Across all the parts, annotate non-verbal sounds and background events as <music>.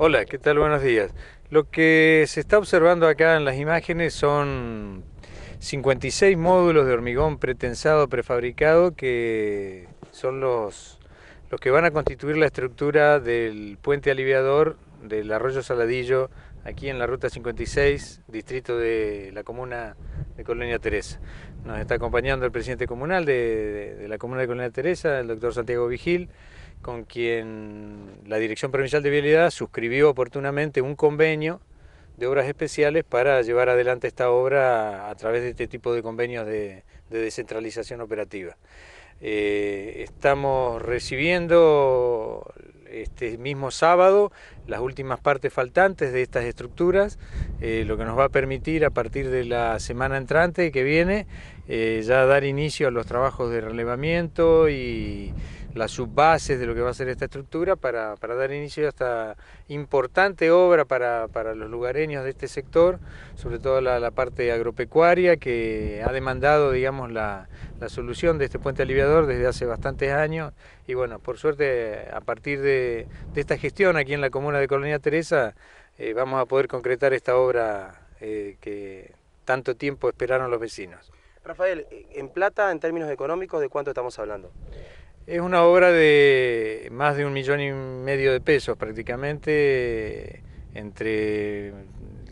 Hola, ¿qué tal? Buenos días. Lo que se está observando acá en las imágenes son 56 módulos de hormigón pretensado prefabricado que son los, los que van a constituir la estructura del puente aliviador del arroyo Saladillo aquí en la Ruta 56, distrito de la comuna de Colonia Teresa. Nos está acompañando el presidente comunal de, la comuna de Colonia Teresa, el doctor Santiago Vigil, con quien la Dirección Provincial de Vialidad suscribió oportunamente un convenio de obras especiales para llevar adelante esta obra a través de este tipo de convenios de, descentralización operativa. Eh, estamos recibiendo este mismo sábado las últimas partes faltantes de estas estructuras, eh, lo que nos va a permitir a partir de la semana entrante que viene eh, ya dar inicio a los trabajos de relevamiento y las subbases de lo que va a ser esta estructura para, dar inicio a esta importante obra para, los lugareños de este sector, sobre todo la, parte agropecuaria que ha demandado digamos, la, solución de este puente aliviador desde hace bastantes años y bueno, por suerte a partir de, esta gestión aquí en la comuna de Colonia Teresa eh, vamos a poder concretar esta obra eh, que tanto tiempo esperaron los vecinos. Rafael, eh, en plata, en términos económicos, ¿de cuánto estamos hablando? Es una obra de más de un millón y medio de pesos prácticamente, entre el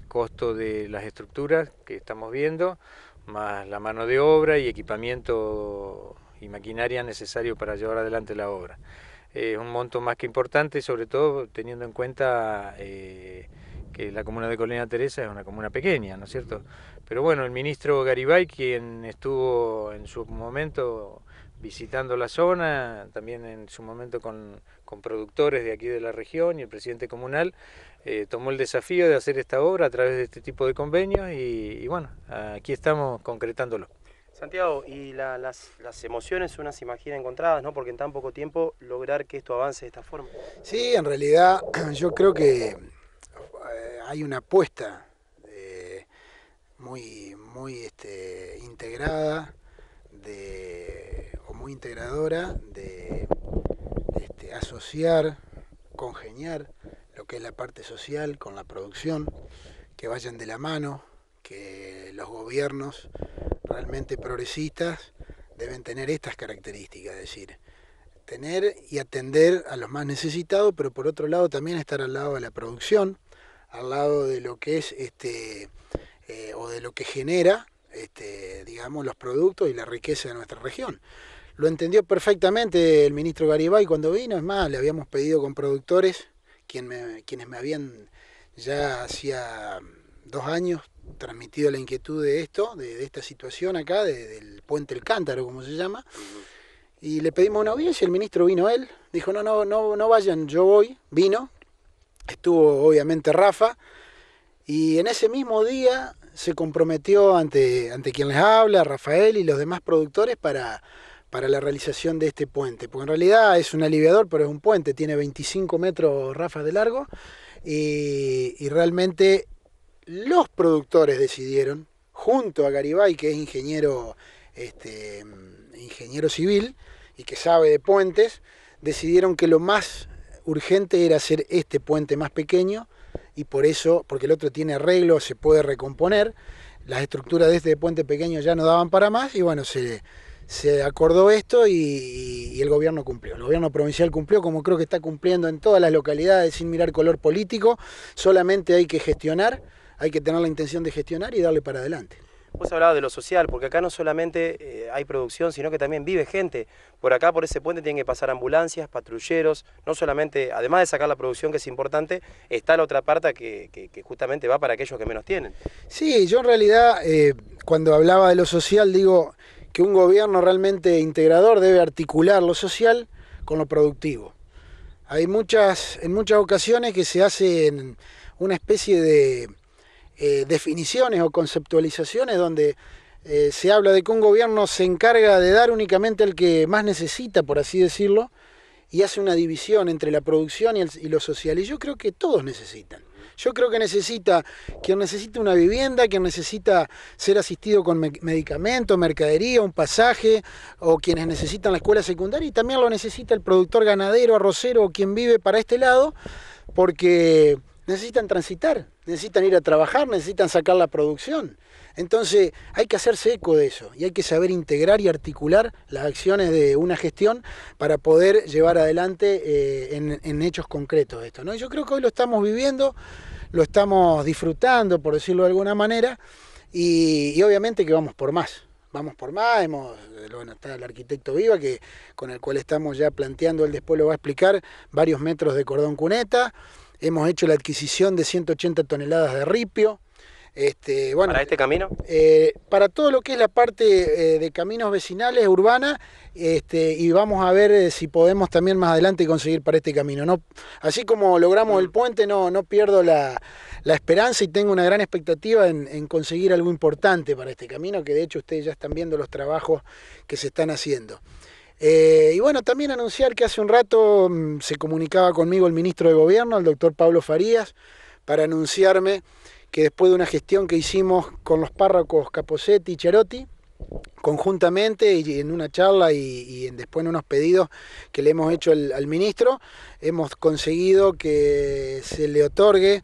costo de las estructuras que estamos viendo, más la mano de obra y equipamiento y maquinaria necesario para llevar adelante la obra. Es un monto más que importante, sobre todo teniendo en cuenta... Eh, que la comuna de Colina Teresa es una comuna pequeña, ¿no es cierto? Pero bueno, el ministro Garibay, quien estuvo en su momento visitando la zona, también en su momento con, productores de aquí de la región y el presidente comunal, eh, tomó el desafío de hacer esta obra a través de este tipo de convenios y, bueno, aquí estamos concretándolo. Santiago, y las, emociones unas se imagina encontradas, ¿no? Porque en tan poco tiempo lograr que esto avance de esta forma. Sí, en realidad <clears throat> yo creo que eh, hay una apuesta eh, muy, muy este, integrada o muy integradora de este, asociar, congeniar lo que es la parte social con la producción, que vayan de la mano, que los gobiernos realmente progresistas deben tener estas características, es decir, tener y atender a los más necesitados, pero por otro lado también estar al lado de la producción, al lado de lo que es este, eh, o de lo que genera, este, digamos, los productos y la riqueza de nuestra región. Lo entendió perfectamente el ministro Garibay cuando vino, es más, le habíamos pedido con productores, quien me, quienes me habían ya hacía dos años transmitido la inquietud de esto, de, esta situación acá, del puente El Cántaro, como se llama, y le pedimos una audiencia, el ministro vino él, dijo, no, no, no, no vayan, yo voy, vino, Estuvo obviamente Rafa y en ese mismo día se comprometió ante, ante quien les habla, Rafael y los demás productores para, para la realización de este puente, porque en realidad es un aliviador, pero es un puente, tiene 25 metros Rafa de largo y, realmente los productores decidieron, junto a Garibay, que es ingeniero, este, ingeniero civil y que sabe de puentes, decidieron que lo más urgente era hacer este puente más pequeño y por eso, porque el otro tiene arreglo, se puede recomponer, las estructuras de este puente pequeño ya no daban para más y bueno, se, acordó esto y, el gobierno cumplió. El gobierno provincial cumplió, como creo que está cumpliendo en todas las localidades sin mirar color político, solamente hay que gestionar, hay que tener la intención de gestionar y darle para adelante. Vos hablabas de lo social, porque acá no solamente eh, hay producción, sino que también vive gente. Por acá, por ese puente, tienen que pasar ambulancias, patrulleros, no solamente, además de sacar la producción, que es importante, está la otra parte que, justamente va para aquellos que menos tienen. Sí, yo en realidad, eh, cuando hablaba de lo social, digo que un gobierno realmente integrador debe articular lo social con lo productivo. Hay muchas, en muchas ocasiones que se hacen una especie de eh, definiciones o conceptualizaciones donde eh, se habla de que un gobierno se encarga de dar únicamente al que más necesita, por así decirlo, y hace una división entre la producción y, lo social. Y yo creo que todos necesitan. Yo creo que necesita quien necesita una vivienda, quien necesita ser asistido con medicamento, mercadería, un pasaje, o quienes necesitan la escuela secundaria, y también lo necesita el productor ganadero, arrocero o quien vive para este lado, porque necesitan transitar, necesitan ir a trabajar, necesitan sacar la producción. Entonces hay que hacerse eco de eso y hay que saber integrar y articular las acciones de una gestión para poder llevar adelante eh, en, hechos concretos esto. ¿no? yo creo que hoy lo estamos viviendo, lo estamos disfrutando, por decirlo de alguna manera, y, obviamente que vamos por más. Vamos por más, hemos, eh, bueno, está el arquitecto Viva, que, con el cual estamos ya planteando, él después lo va a explicar, varios metros de cordón cuneta hemos hecho la adquisición de 180 toneladas de ripio. Este, ¿Para este camino? Eh, para todo lo que es la parte eh, de caminos vecinales, urbana, este, y vamos a ver eh, si podemos también más adelante conseguir para este camino. así como logramos el mm. puente, no, no pierdo la, esperanza y tengo una gran expectativa en, conseguir algo importante para este camino, que de hecho ustedes ya están viendo los trabajos que se están haciendo. Eh, y bueno, también anunciar que hace un rato mm, se comunicaba conmigo el ministro de Gobierno, el doctor Pablo Farías, para anunciarme que después de una gestión que hicimos con los párrocos Caposetti y Cherotti, conjuntamente y en una charla y, después en unos pedidos que le hemos hecho al ministro, hemos conseguido que se le otorgue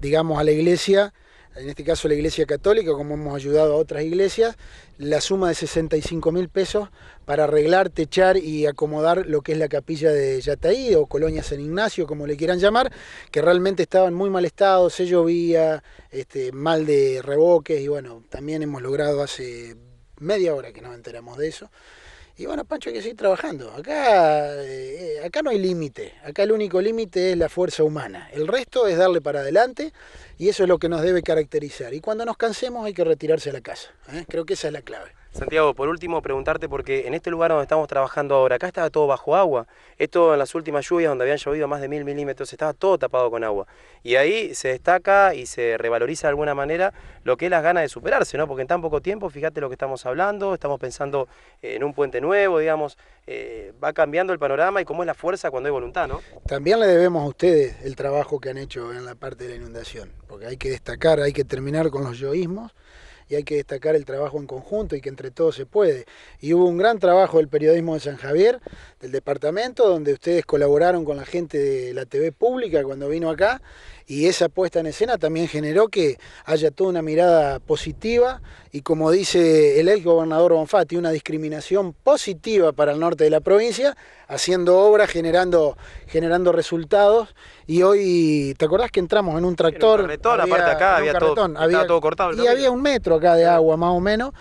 digamos, a la iglesia en este caso la Iglesia Católica, como hemos ayudado a otras iglesias, la suma de 65 mil pesos para arreglar, techar y acomodar lo que es la capilla de Yataí o Colonia San Ignacio, como le quieran llamar, que realmente estaba en muy mal estado, se llovía, este, mal de reboques y bueno, también hemos logrado hace media hora que nos enteramos de eso. Y bueno, Pancho, hay que seguir trabajando. Acá, eh, acá no hay límite. Acá el único límite es la fuerza humana. El resto es darle para adelante y eso es lo que nos debe caracterizar. Y cuando nos cansemos hay que retirarse a la casa. ¿eh? Creo que esa es la clave. Santiago, por último, preguntarte, porque en este lugar donde estamos trabajando ahora, acá estaba todo bajo agua. Esto en las últimas lluvias, donde habían llovido más de mil milímetros, estaba todo tapado con agua. Y ahí se destaca y se revaloriza de alguna manera lo que es las ganas de superarse, ¿no? Porque en tan poco tiempo, fíjate lo que estamos hablando, estamos pensando eh, en un puente nuevo, digamos, eh, va cambiando el panorama y cómo es la fuerza cuando hay voluntad, ¿no? También le debemos a ustedes el trabajo que han hecho en la parte de la inundación, porque hay que destacar, hay que terminar con los yoísmos y hay que destacar el trabajo en conjunto y que entre todos se puede. Y hubo un gran trabajo del periodismo de San Javier, del departamento, donde ustedes colaboraron con la gente de la TV pública cuando vino acá y esa puesta en escena también generó que haya toda una mirada positiva y como dice el ex gobernador Bonfatti, una discriminación positiva para el norte de la provincia, haciendo obras, generando, generando resultados y hoy, ¿te acordás que entramos en un tractor? En acá había, todo, todo cortado. Y había un metro acá de agua más o menos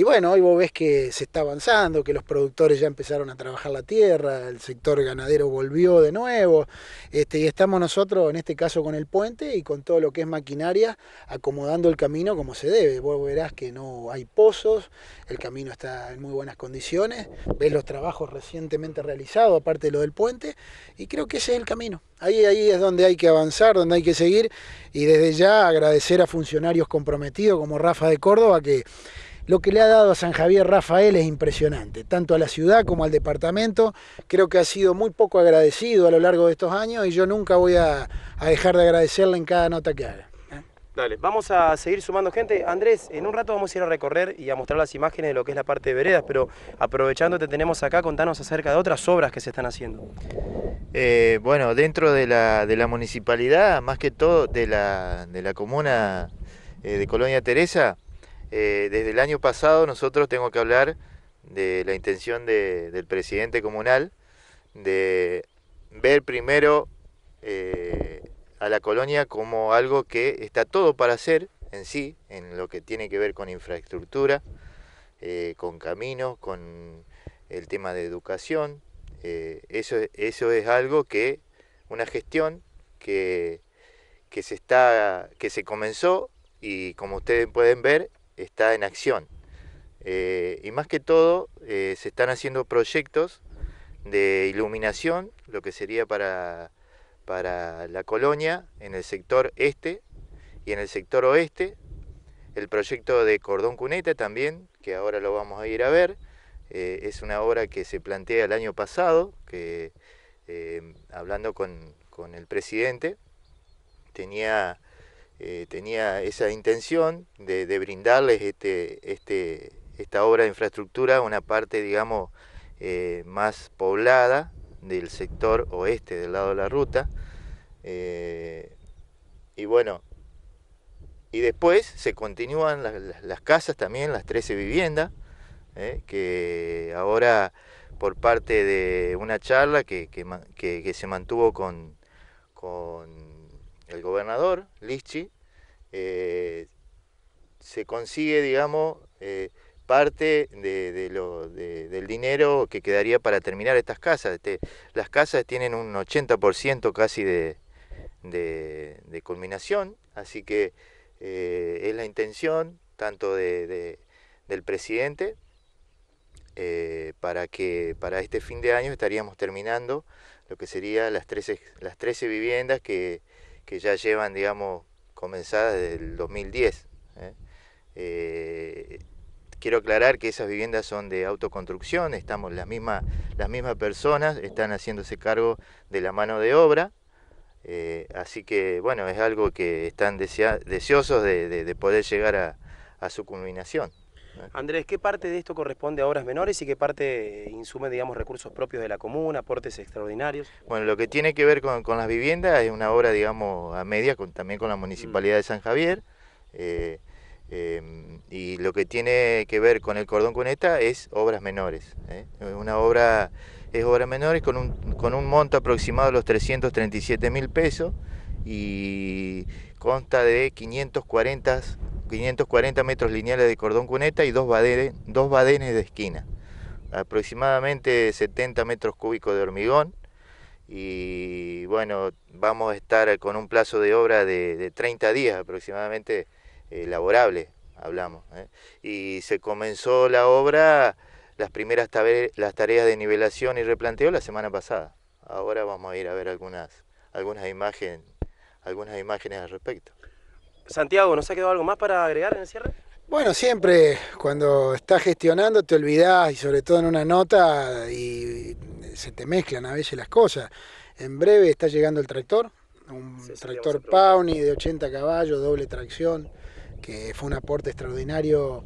y bueno, hoy vos ves que se está avanzando, que los productores ya empezaron a trabajar la tierra, el sector ganadero volvió de nuevo, este, y estamos nosotros en este caso con el puente y con todo lo que es maquinaria acomodando el camino como se debe. Vos verás que no hay pozos, el camino está en muy buenas condiciones, ves los trabajos recientemente realizados, aparte de lo del puente, y creo que ese es el camino. Ahí, ahí es donde hay que avanzar, donde hay que seguir, y desde ya agradecer a funcionarios comprometidos como Rafa de Córdoba que lo que le ha dado a San Javier Rafael es impresionante, tanto a la ciudad como al departamento. Creo que ha sido muy poco agradecido a lo largo de estos años y yo nunca voy a, dejar de agradecerle en cada nota que haga. ¿eh? Dale, vamos a seguir sumando gente. Andrés, en un rato vamos a ir a recorrer y a mostrar las imágenes de lo que es la parte de veredas, pero aprovechando te tenemos acá, contanos acerca de otras obras que se están haciendo. Eh, bueno, dentro de la, municipalidad, más que todo de la, comuna eh, de Colonia Teresa, eh, desde el año pasado nosotros tengo que hablar de la intención del presidente comunal de ver primero eh, a la colonia como algo que está todo para hacer en sí, en lo que tiene que ver con infraestructura, eh, con caminos, con el tema de educación. eso, eso es algo que, una gestión que, que, se está, que se comenzó y como ustedes pueden ver, está en acción. Eh, y más que todo, eh, se están haciendo proyectos de iluminación, lo que sería para, para la colonia en el sector este y en el sector oeste. El proyecto de Cordón Cuneta también, que ahora lo vamos a ir a ver. Eh, es una obra que se plantea el año pasado, que hablando con, con el presidente, tenía eh, tenía esa intención de, brindarles este, este, esta obra de infraestructura a una parte, digamos, eh, más poblada del sector oeste del lado de la ruta. Eh, y bueno, y después se continúan las, casas también, las 13 viviendas, que ahora por parte de una charla que, se mantuvo con el gobernador, Lichi, eh, se consigue, digamos, eh, parte de, lo, del dinero que quedaría para terminar estas casas. Este, las casas tienen un 80% casi de, culminación, así que eh, es la intención tanto del presidente para que para este fin de año estaríamos terminando lo que serían las 13, las 13 viviendas que, que ya llevan, digamos, comenzadas desde el 2010. ¿eh? Eh, quiero aclarar que esas viviendas son de autoconstrucción, estamos las mismas, las mismas personas, están haciéndose cargo de la mano de obra, eh, así que bueno, es algo que están deseosos de, poder llegar a su culminación. Andrés, ¿qué parte de esto corresponde a obras menores y qué parte insume, digamos, recursos propios de la comuna, aportes extraordinarios? Bueno, lo que tiene que ver con, las viviendas es una obra, digamos, a media, también con la Municipalidad de San Javier. Eh, em, y lo que tiene que ver con el cordón cuneta es obras menores. ¿eh? Una obra es obra menores con un, con un monto aproximado de los 337 mil pesos y consta de 540 540 metros lineales de cordón cuneta y dos badenes, dos badenes de esquina. Aproximadamente 70 metros cúbicos de hormigón. Y bueno, vamos a estar con un plazo de obra de, 30 días aproximadamente eh, laborable, hablamos. ¿eh? Y se comenzó la obra, las primeras tareas de nivelación y replanteo la semana pasada. Ahora vamos a ir a ver algunas, algunas, algunas imágenes al respecto. Santiago, ¿nos ha quedado algo más para agregar en el cierre? Bueno, siempre cuando estás gestionando te olvidás y sobre todo en una nota y se te mezclan a veces las cosas. En breve está llegando el tractor, un tractor Pawnee de 80 caballos, doble tracción, que fue un aporte extraordinario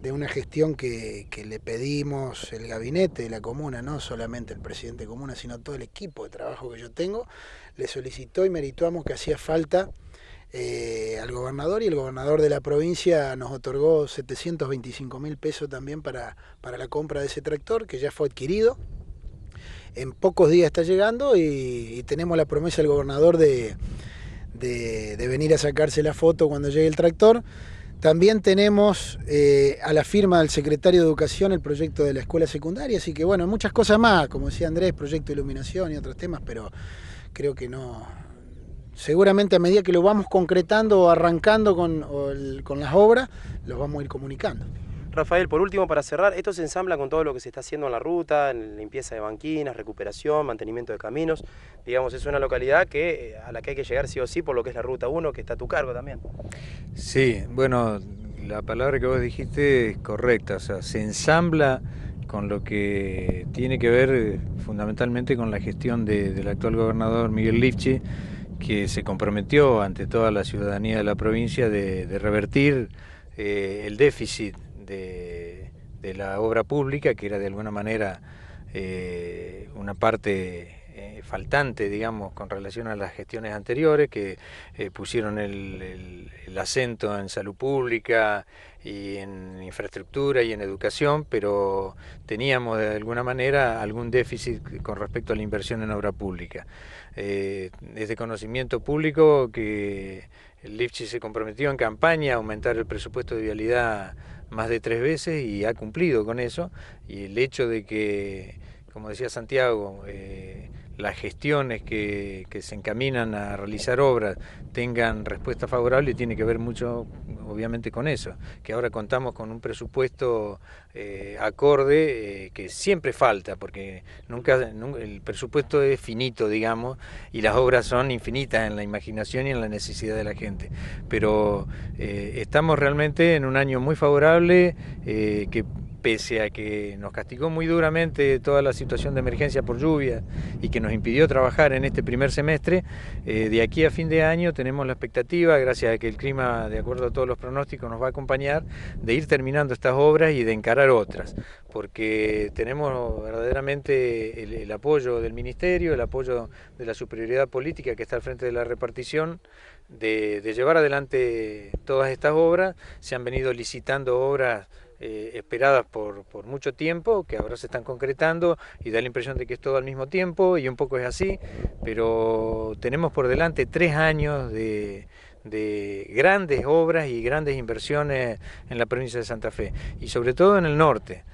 de una gestión que, que, le pedimos el gabinete de la comuna, no solamente el presidente de comuna, sino todo el equipo de trabajo que yo tengo, le solicitó y merituamos que hacía falta eh, al gobernador y el gobernador de la provincia nos otorgó 725 mil pesos también para, la compra de ese tractor que ya fue adquirido. En pocos días está llegando y, tenemos la promesa del gobernador de, venir a sacarse la foto cuando llegue el tractor. También tenemos eh, a la firma del secretario de Educación el proyecto de la escuela secundaria, así que bueno, muchas cosas más, como decía Andrés, proyecto de iluminación y otros temas, pero creo que no, seguramente a medida que lo vamos concretando o arrancando con, las obras, los vamos a ir comunicando. Rafael, por último, para cerrar, esto se ensambla con todo lo que se está haciendo en la ruta, en limpieza de banquinas, recuperación, mantenimiento de caminos. Digamos, es una localidad que, eh, a la que hay que llegar sí o sí por lo que es la Ruta 1, que está a tu cargo también. Sí, bueno, la palabra que vos dijiste es correcta, o sea, se ensambla con lo que tiene que ver eh, fundamentalmente con la gestión del actual gobernador Miguel Lifchi que se comprometió ante toda la ciudadanía de la provincia de, revertir eh, el déficit de, la obra pública, que era de alguna manera eh, una parte eh, faltante, digamos, con relación a las gestiones anteriores, que pusieron el acento en salud pública y en infraestructura y en educación, pero teníamos de alguna manera algún déficit con respecto a la inversión en obra pública eh, es de conocimiento público que el Lipchi se comprometió en campaña a aumentar el presupuesto de vialidad más de tres veces y ha cumplido con eso. Y el hecho de que, como decía Santiago, eh, las gestiones que, se encaminan a realizar obras tengan respuesta favorable y tiene que ver mucho, obviamente, con eso, que ahora contamos con un presupuesto eh, acorde eh, que siempre falta, porque nunca, el presupuesto es finito, digamos, y las obras son infinitas en la imaginación y en la necesidad de la gente. Pero eh, estamos realmente en un año muy favorable que pese a que nos castigó muy duramente toda la situación de emergencia por lluvia y que nos impidió trabajar en este primer semestre, eh, de aquí a fin de año tenemos la expectativa, gracias a que el clima, de acuerdo a todos los pronósticos, nos va a acompañar, de ir terminando estas obras y de encarar otras, porque tenemos verdaderamente el, apoyo del Ministerio, el apoyo de la superioridad política que está al frente de la repartición, de, de llevar adelante todas estas obras, se han venido licitando obras eh, esperadas por, mucho tiempo, que ahora se están concretando y da la impresión de que es todo al mismo tiempo y un poco es así, pero tenemos por delante tres años de, grandes obras y grandes inversiones en la provincia de Santa Fe y sobre todo en el norte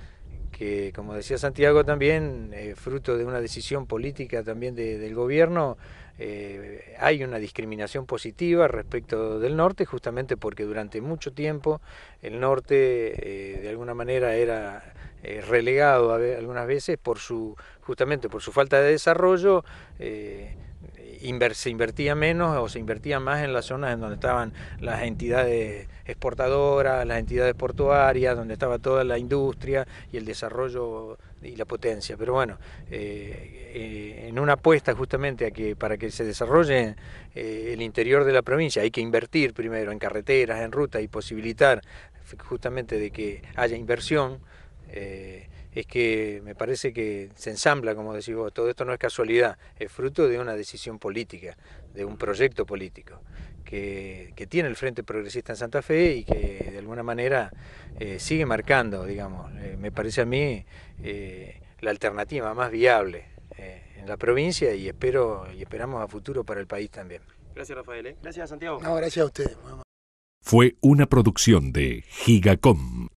que como decía Santiago también, eh, fruto de una decisión política también del gobierno, eh, hay una discriminación positiva respecto del norte, justamente porque durante mucho tiempo el norte eh, de alguna manera era eh, relegado algunas veces por su, justamente por su falta de desarrollo se invertía menos o se invertía más en las zonas en donde estaban las entidades exportadoras, las entidades portuarias, donde estaba toda la industria y el desarrollo y la potencia. Pero bueno, eh, eh, en una apuesta justamente a que para que se desarrolle eh, el interior de la provincia hay que invertir primero en carreteras, en rutas y posibilitar justamente de que haya inversión es que me parece que se ensambla, como decís vos, todo esto no es casualidad, es fruto de una decisión política, de un proyecto político que, tiene el Frente Progresista en Santa Fe y que de alguna manera eh, sigue marcando, digamos, eh, me parece a mí eh, la alternativa más viable en la provincia y espero y esperamos a futuro para el país también. Gracias Rafael, gracias Santiago. gracias a ustedes. Fue una producción de Gigacom.